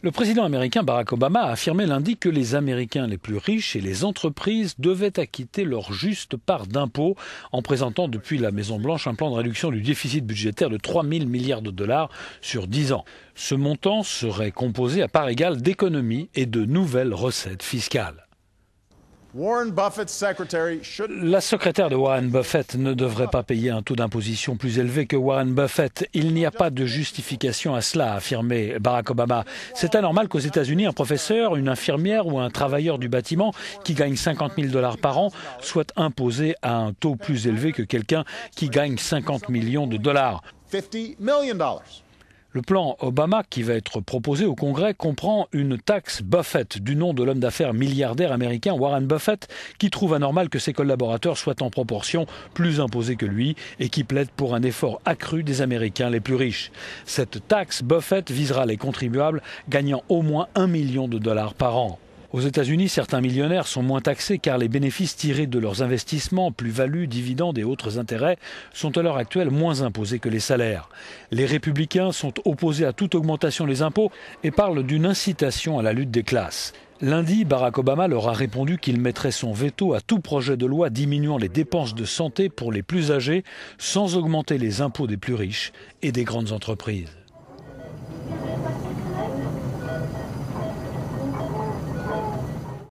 Le président américain Barack Obama a affirmé lundi que les Américains les plus riches et les entreprises devaient acquitter leur juste part d'impôts en présentant depuis la Maison-Blanche un plan de réduction du déficit budgétaire de 3 000 milliards de dollars sur 10 ans. Ce montant serait composé à part égale d'économies et de nouvelles recettes fiscales. La secrétaire de Warren Buffett ne devrait pas payer un taux d'imposition plus élevé que Warren Buffett. Il n'y a pas de justification à cela, a affirmé Barack Obama. C'est anormal qu'aux États-Unis, un professeur, une infirmière ou un travailleur du bâtiment qui gagne 50 000 dollars par an soit imposé à un taux plus élevé que quelqu'un qui gagne 50 millions de dollars. dollars. Le plan Obama qui va être proposé au Congrès comprend une taxe Buffett du nom de l'homme d'affaires milliardaire américain Warren Buffett qui trouve anormal que ses collaborateurs soient en proportion plus imposés que lui et qui plaide pour un effort accru des Américains les plus riches. Cette taxe Buffett visera les contribuables gagnant au moins un million de dollars par an. Aux États-Unis, certains millionnaires sont moins taxés car les bénéfices tirés de leurs investissements, plus-values, dividendes et autres intérêts sont à l'heure actuelle moins imposés que les salaires. Les républicains sont opposés à toute augmentation des impôts et parlent d'une incitation à la lutte des classes. Lundi, Barack Obama leur a répondu qu'il mettrait son veto à tout projet de loi diminuant les dépenses de santé pour les plus âgés sans augmenter les impôts des plus riches et des grandes entreprises.